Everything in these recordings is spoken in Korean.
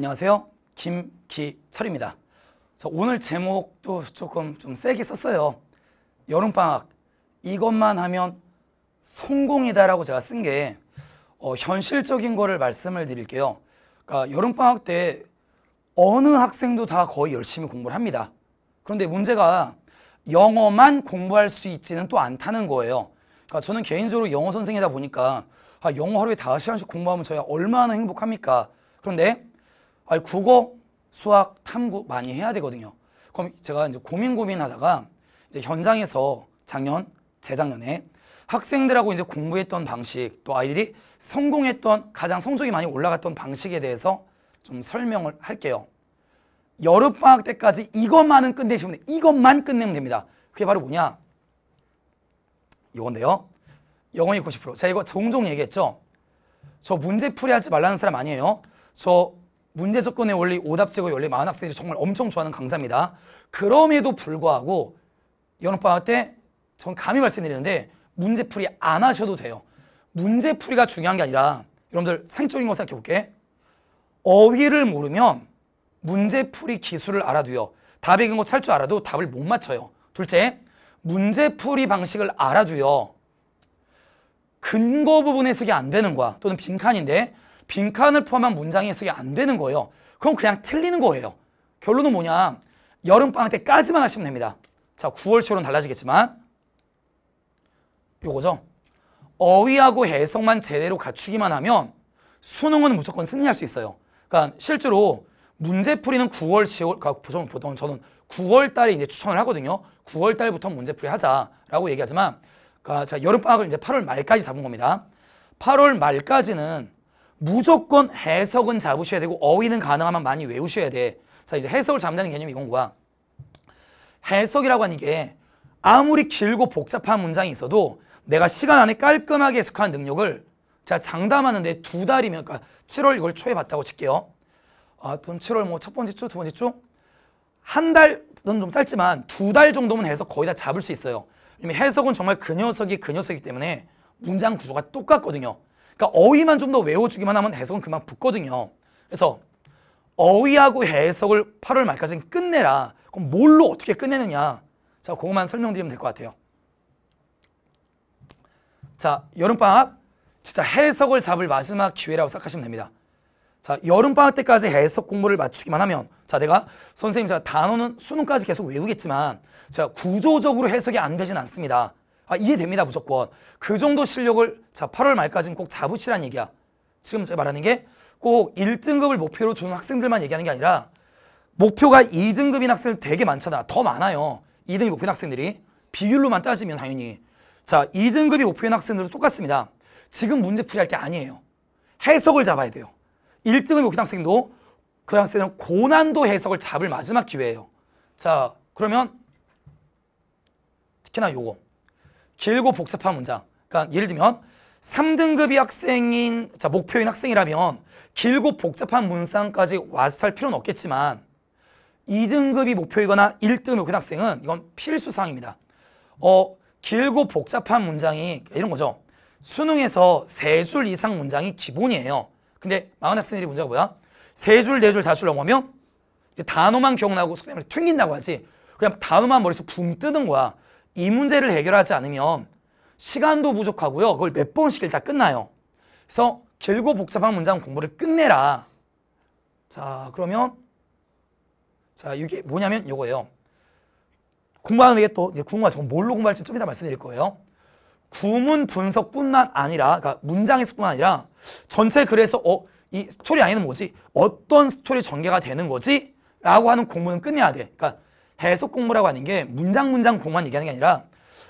안녕하세요. 김기철입니다. 오늘 제목도 조금 좀 세게 썼어요. 여름방학 이것만 하면 성공이다라고 제가 쓴게 어, 현실적인 거를 말씀을 드릴게요. 그러니까 여름방학 때 어느 학생도 다 거의 열심히 공부를 합니다. 그런데 문제가 영어만 공부할 수 있지는 또 않다는 거예요. 그러니까 저는 개인적으로 영어 선생이다 보니까 아, 영어 하루에 다 시간씩 공부하면 저야 얼마나 행복합니까? 그런데 아니, 국어, 수학, 탐구 많이 해야 되거든요. 그럼 제가 이제 고민 고민하다가 이제 현장에서 작년, 재작년에 학생들하고 이제 공부했던 방식 또 아이들이 성공했던 가장 성적이 많이 올라갔던 방식에 대해서 좀 설명을 할게요. 여름방학 때까지 이것만은 끝내시면 돼요. 이것만 끝내면 됩니다. 그게 바로 뭐냐? 이건데요. 영어의 90%. 제가 이거 종종 얘기했죠. 저 문제풀이 하지 말라는 사람 아니에요. 저 문제 접근의 원리, 오답 제거의 원리 많은 학생들이 정말 엄청 좋아하는 강좌입니다. 그럼에도 불구하고 연합방학 때전 감히 말씀드리는데 문제풀이 안 하셔도 돼요. 문제풀이가 중요한 게 아니라 여러분들 상적인거 생각해 볼게. 어휘를 모르면 문제풀이 기술을 알아두요. 답이 근거 찰 줄 알아도 답을 못 맞춰요. 둘째, 문제풀이 방식을 알아두요. 근거 부분 해석이 안 되는 거야. 또는 빈칸인데 빈칸을 포함한 문장이 해석이 안 되는 거예요. 그럼 그냥 틀리는 거예요. 결론은 뭐냐? 여름방학 때까지만 하시면 됩니다. 자, 9월 초로는 달라지겠지만 요거죠. 어휘하고 해석만 제대로 갖추기만 하면 수능은 무조건 승리할 수 있어요. 그러니까 실제로 문제풀이는 9월, 10월, 그러니까 보통, 보통 저는 9월 달에 이제 추천을 하거든요. 9월 달부터 문제풀이 하자라고 얘기하지만 그러니까 자, 여름방학을 이제 8월 말까지 잡은 겁니다. 8월 말까지는 무조건 해석은 잡으셔야 되고 어휘는 가능하면 많이 외우셔야 돼. 자 이제 해석을 잡는다는 개념이 이건 거야. 해석이라고 하는 게 아무리 길고 복잡한 문장이 있어도 내가 시간 안에 깔끔하게 해석하는 능력을 자 장담하는데 두 달이면 그러니까 7월 이걸 초에 봤다고 칠게요. 아, 돈 7월 뭐 첫 번째 주, 두 번째 주 한 달은 좀 짧지만 두 달 정도면 해석 거의 다 잡을 수 있어요. 왜냐 해석은 정말 그 녀석이 그 녀석이기 때문에 문장 구조가 똑같거든요. 그러니까 어휘만 좀 더 외워주기만 하면 해석은 그만 붙거든요. 그래서 어휘하고 해석을 8월 말까지 끝내라. 그럼 뭘로 어떻게 끝내느냐. 자, 그것만 설명드리면 될 것 같아요. 자, 여름방학 진짜 해석을 잡을 마지막 기회라고 생각하시면 됩니다. 자, 여름방학 때까지 해석 공부를 맞추기만 하면 자, 내가 선생님 제가 단어는 수능까지 계속 외우겠지만 제가 구조적으로 해석이 안 되진 않습니다. 아, 이해됩니다. 무조건. 그 정도 실력을 자 8월 말까지는 꼭 잡으시란 얘기야. 지금 제가 말하는 게 꼭 1등급을 목표로 두는 학생들만 얘기하는 게 아니라 목표가 2등급인 학생들 되게 많잖아. 더 많아요. 2등급 목표인 학생들이. 비율로만 따지면 당연히. 자, 2등급이 목표인 학생들도 똑같습니다. 지금 문제 풀이할 게 아니에요. 해석을 잡아야 돼요. 1등급 목표인 학생도 그 학생은 고난도 해석을 잡을 마지막 기회예요. 자, 그러면 특히나 요거. 길고 복잡한 문장. 그러니까 예를 들면 3등급이 학생인 자 목표인 학생이라면 길고 복잡한 문상까지 와스할 필요는 없겠지만 2등급이 목표이거나 1등급 목표인 학생은 이건 필수 사항입니다. 어 길고 복잡한 문장이 이런 거죠. 수능에서 세 줄 이상 문장이 기본이에요. 근데 많은 학생들이 문제가 뭐야? 세 줄, 네 줄, 다줄 넘어면 단어만 기억나고 속내말 튕긴다고 하지. 그냥 단어만 머릿속 붕 뜨는 거야. 이 문제를 해결하지 않으면 시간도 부족하고요. 그걸 몇 번씩 일다 끝나요. 그래서 길고 복잡한 문장 공부를 끝내라. 자, 그러면 자, 이게 뭐냐면 이거예요. 공부하는 게또 궁금하죠. 그럼 뭘로 공부할지 좀 이따 말씀드릴 거예요. 구문 분석뿐만 아니라 그러니까 문장에서뿐만 아니라 전체 글에서 어, 이 스토리 안에는 뭐지? 어떤 스토리 전개가 되는 거지? 라고 하는 공부는 끝내야 돼. 그러니까 해석 공부라고 하는 게 문장 문장 공만 얘기하는 게 아니라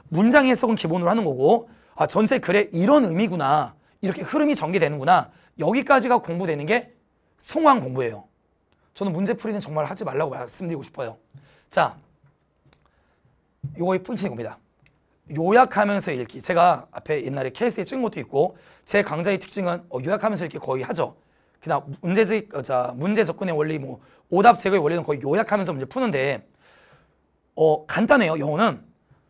문장 해석은 기본으로 하는 거고 아 전체 글에 이런 의미구나 이렇게 흐름이 전개되는구나 여기까지가 공부되는 게 송환 공부예요. 저는 문제 풀이는 정말 하지 말라고 말씀드리고 싶어요. 자, 요거의 포인트인 겁니다. 요약하면서 읽기. 제가 앞에 옛날에 케이스에 찍은 것도 있고 제 강좌의 특징은 어, 요약하면서 읽기 거의 하죠. 그냥 문제적, 어, 자, 문제 접근의 원리, 뭐 오답 제거의 원리는 거의 요약하면서 문제 푸는데 어, 간단해요. 영어는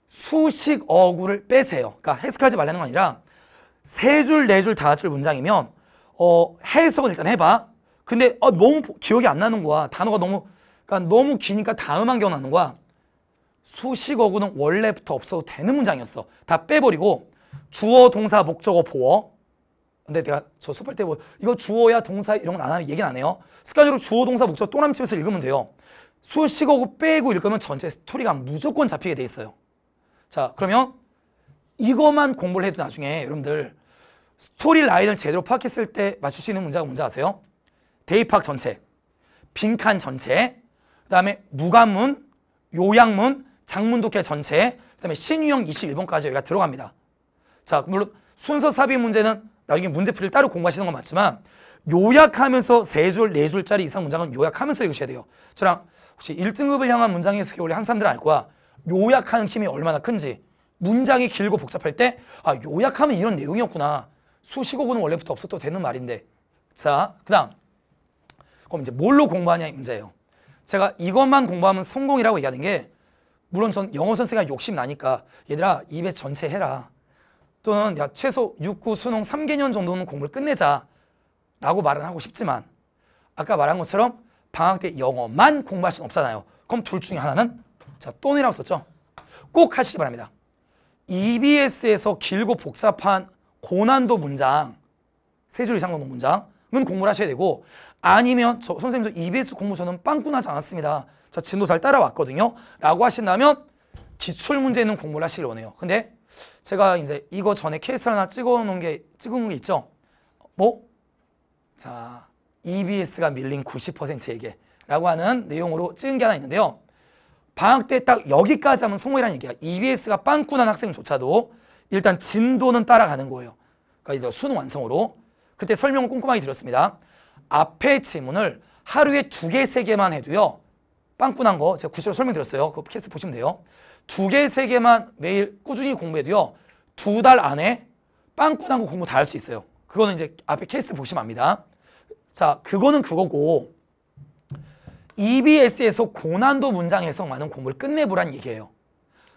수식 어구를 빼세요. 그러니까 해석하지 말라는 건 아니라 세 줄, 네 줄, 다섯 줄 문장이면 어, 해석은 일단 해봐. 근데 어, 너무 기억이 안 나는 거야. 단어가 너무 그러니까 너무 기니까 다음만 기억나는 거야. 수식 어구는 원래부터 없어도 되는 문장이었어. 다 빼버리고 주어, 동사, 목적어, 보어. 근데 내가 저 수업할 때뭐 이거 주어야 동사 이런 건 안 하는 얘기는 안 해요. 습관적으로 주어, 동사, 목적어 또남 집에서 읽으면 돼요. 수식어고 빼고 읽으면 전체 스토리가 무조건 잡히게 돼 있어요. 자 그러면 이것만 공부를 해도 나중에 여러분들 스토리 라인을 제대로 파악했을 때 맞출 수 있는 문제가 뭔지 아세요? 대입학 전체, 빈칸 전체, 그 다음에 무관문, 요양문, 장문독해 전체, 그 다음에 신유형 21번까지 여기가 들어갑니다. 자 물론 순서 삽입 문제는 나중에 문제풀이를 따로 공부하시는 건 맞지만 요약하면서 세 줄, 네줄짜리 이상 문장은 요약하면서 읽으셔야 돼요. 저랑 혹시 1등급을 향한 문장의 해석이 우리 한 사람들은 알 거야. 요약하는 힘이 얼마나 큰지. 문장이 길고 복잡할 때 아, 요약하면 이런 내용이었구나. 수식어고는 원래부터 없어도 되는 말인데. 자, 그다음. 그럼 이제 뭘로 공부하냐 문제예요. 제가 이것만 공부하면 성공이라고 얘기하는 게 물론 전 영어 선생님이 욕심 나니까 얘들아 입에 전체 해라. 또는 야 최소 6, 9, 수능 3개년 정도는 공부를 끝내자 라고 말은 하고 싶지만 아까 말한 것처럼 방학 때 영어만 공부할 수는 없잖아요. 그럼 둘 중에 하나는 자, 돈이라고 썼죠. 꼭 하시기 바랍니다. EBS에서 길고 복잡한 고난도 문장, 세 줄 이상 정도 문장은 공부를 하셔야 되고 아니면 저 선생님 저 EBS 공부 저는 빵꾸 나지 않았습니다. 자, 진도 잘 따라왔거든요. 라고 하신다면 기출문제는 공부를 하시길 원해요. 근데 제가 이제 이거 전에 케이스 하나 찍어 놓은 게, 찍은 게 있죠. 뭐? 자, EBS가 밀린 90%에게 라고 하는 내용으로 찍은 게 하나 있는데요. 방학 때 딱 여기까지 하면 성공이라는 얘기야. EBS가 빵꾸난 학생조차도 일단 진도는 따라가는 거예요. 그러니까 수능 완성으로. 그때 설명을 꼼꼼하게 드렸습니다. 앞에 지문을 하루에 두 개, 세 개만 해도요. 빵꾸난 거 제가 구체적으로 설명드렸어요. 그 캐스트 보시면 돼요. 두 개, 세 개만 매일 꾸준히 공부해도요. 두 달 안에 빵꾸난 거 공부 다 할 수 있어요. 그거는 이제 앞에 케이스 보시면 압니다. 자, 그거는 그거고 EBS에서 고난도 문장 해석많은 공부를 끝내보란 얘기예요.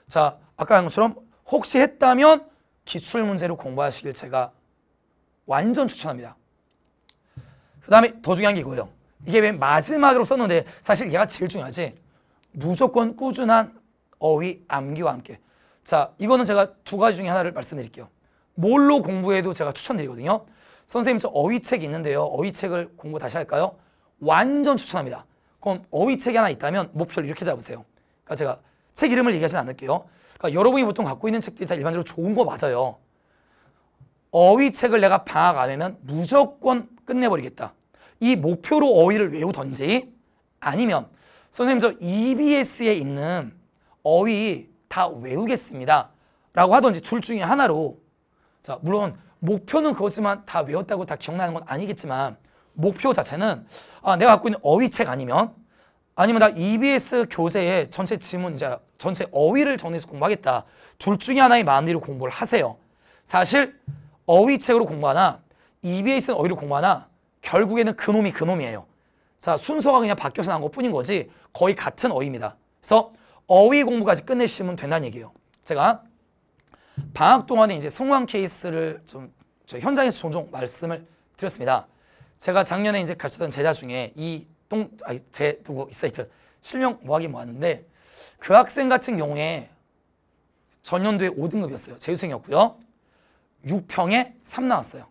자, 아까 한 것처럼 혹시 했다면 기출 문제로 공부하시길 제가 완전 추천합니다. 그 다음에 더 중요한 게 이거예요. 이게 왜 마지막으로 썼는데 사실 얘가 제일 중요하지. 무조건 꾸준한 어휘 암기와 함께. 자, 이거는 제가 두 가지 중에 하나를 말씀드릴게요. 뭘로 공부해도 제가 추천드리거든요. 선생님 저 어휘책 있는데요. 어휘책을 공부 다시 할까요? 완전 추천합니다. 그럼 어휘책이 하나 있다면 목표를 이렇게 잡으세요. 그러니까 제가 책 이름을 얘기하진 않을게요. 그러니까 여러분이 보통 갖고 있는 책들이 다 일반적으로 좋은 거 맞아요. 어휘책을 내가 방학 안에는 무조건 끝내버리겠다. 이 목표로 어휘를 외우던지 아니면 선생님 저 EBS에 있는 어휘 다 외우겠습니다. 라고 하던지 둘 중에 하나로 자 물론 목표는 그것만 지다 외웠다고 다 기억나는 건 아니겠지만 목표 자체는 아, 내가 갖고 있는 어휘책 아니면 아니면 나 EBS 교재의 전체 지문 이제 전체 어휘를 정리해서 공부하겠다. 둘 중에 하나의 마음대로 공부를 하세요. 사실 어휘책으로 공부하나 EBS 어휘로 공부하나 결국에는 그놈이 그놈이에요. 자 순서가 그냥 바뀌어서 난 것뿐인 거지 거의 같은 어휘입니다. 그래서 어휘 공부까지 끝내시면 된다는 얘기예요. 제가 방학 동안에 이제 성황 케이스를 좀 현장에서 종종 말씀을 드렸습니다. 제가 작년에 이제 가르쳤던 제자 중에 이 똥, 아니, 제, 누구, 있어, 있 실명 뭐하긴 뭐하는데 그 학생 같은 경우에 전년도에 5등급이었어요. 재수생이었고요. 6평에 3 나왔어요.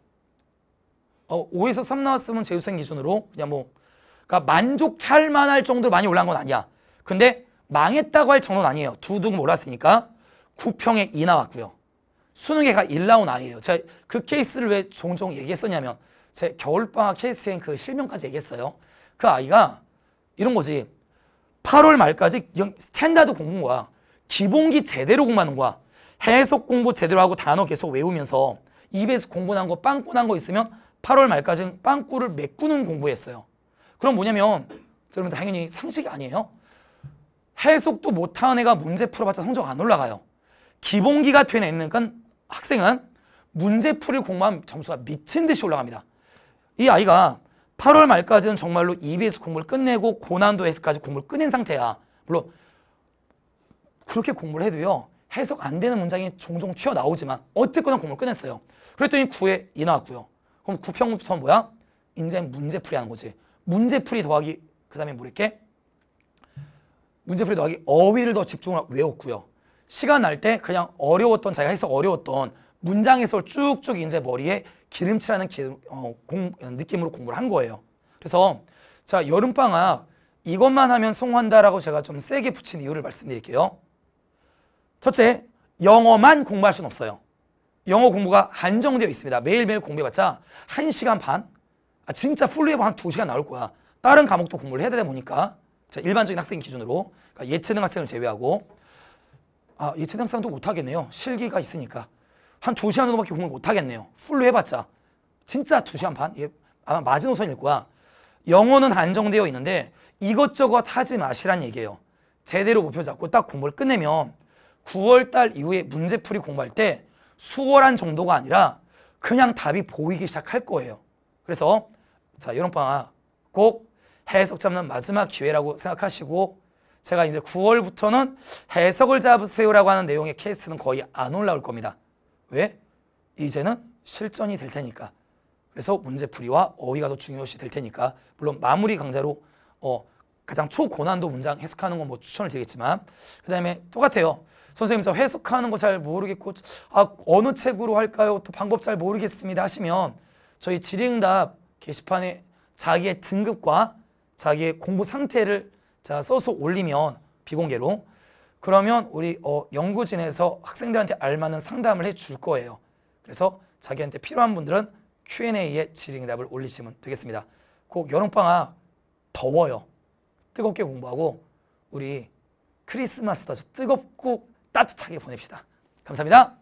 어, 5에서 3 나왔으면 재수생 기준으로 그냥 뭐 그러니까 만족할 만할 정도로 많이 올라간 건 아니야. 근데 망했다고 할 정도는 아니에요. 두등 올랐으니까. 9평에 2 나왔고요. 수능에가 1 나온 아이예요. 제가 그 케이스를 왜 종종 얘기했었냐면 제 겨울방학 케이스엔 그 실명까지 얘기했어요. 그 아이가 이런 거지. 8월 말까지 스탠다드 공부인 거야. 기본기 제대로 공부하는 거야. 해석 공부 제대로 하고 단어 계속 외우면서 입에서 공부 난 거, 빵꾸 난 거 있으면 8월 말까지는 빵꾸를 메꾸는 공부했어요. 그럼 뭐냐면 여러분 당연히 상식이 아니에요. 해석도 못하는 애가 문제 풀어봤자 성적 안 올라가요. 기본기가 되는 그러 그러니까 학생은 문제풀이 공부하면 점수가 미친 듯이 올라갑니다. 이 아이가 8월 말까지는 정말로 EBS 공부를 끝내고 고난도 에석까지 공부를 끝낸 상태야. 물론 그렇게 공부를 해도요. 해석 안 되는 문장이 종종 튀어나오지만 어쨌거나 공부를 끝냈어요. 그랬더니 9에 2 나왔고요. 그럼 9평부터 뭐야? 이제 문제풀이 하는 거지. 문제풀이 더하기 그 다음에 뭐랬게? 문제풀이 더하기 어휘를 더 집중을 외웠고요. 시간 날 때 그냥 어려웠던 자기가 해석 어려웠던 문장에서 쭉쭉 이제 머리에 기름칠하는 기름, 어, 공, 느낌으로 공부를 한 거예요. 그래서 자 여름방학 이것만 하면 성공한다라고 제가 좀 세게 붙인 이유를 말씀드릴게요. 첫째, 영어만 공부할 수는 없어요. 영어 공부가 한정되어 있습니다. 매일매일 공부해봤자 1시간 반? 아, 진짜 풀로 해봐 한 2시간 나올 거야. 다른 과목도 공부를 해야 되다 보니까 자, 일반적인 학생 기준으로 그러니까 예체능 학생을 제외하고 아, 이 체념상도 못하겠네요. 실기가 있으니까. 한 2시간 정도밖에 공부를 못하겠네요. 풀로 해봤자. 진짜 2시간 반? 이 아마 마지노선일 거야. 영어는 안정되어 있는데 이것저것 하지 마시란 얘기예요. 제대로 목표 잡고 딱 공부를 끝내면 9월달 이후에 문제풀이 공부할 때 수월한 정도가 아니라 그냥 답이 보이기 시작할 거예요. 그래서 자 여름방학 꼭 해석 잡는 마지막 기회라고 생각하시고 제가 이제 9월부터는 해석을 잡으세요라고 하는 내용의 케이스는 거의 안 올라올 겁니다. 왜? 이제는 실전이 될 테니까. 그래서 문제풀이와 어휘가 더 중요시 될 테니까 물론 마무리 강좌로 어, 가장 초고난도 문장 해석하는 건 뭐 추천을 드리겠지만 그 다음에 똑같아요. 선생님 저 해석하는 거 잘 모르겠고 아 어느 책으로 할까요? 또 방법 잘 모르겠습니다 하시면 저희 질의응답 게시판에 자기의 등급과 자기의 공부 상태를 자소서 올리면 비공개로 그러면 우리 어, 연구진에서 학생들한테 알맞은 상담을 해 줄 거예요. 그래서 자기한테 필요한 분들은 Q&A에 질의응답을 올리시면 되겠습니다. 꼭 여름방학 더워요. 뜨겁게 공부하고 우리 크리스마스도 아주 뜨겁고 따뜻하게 보냅시다. 감사합니다.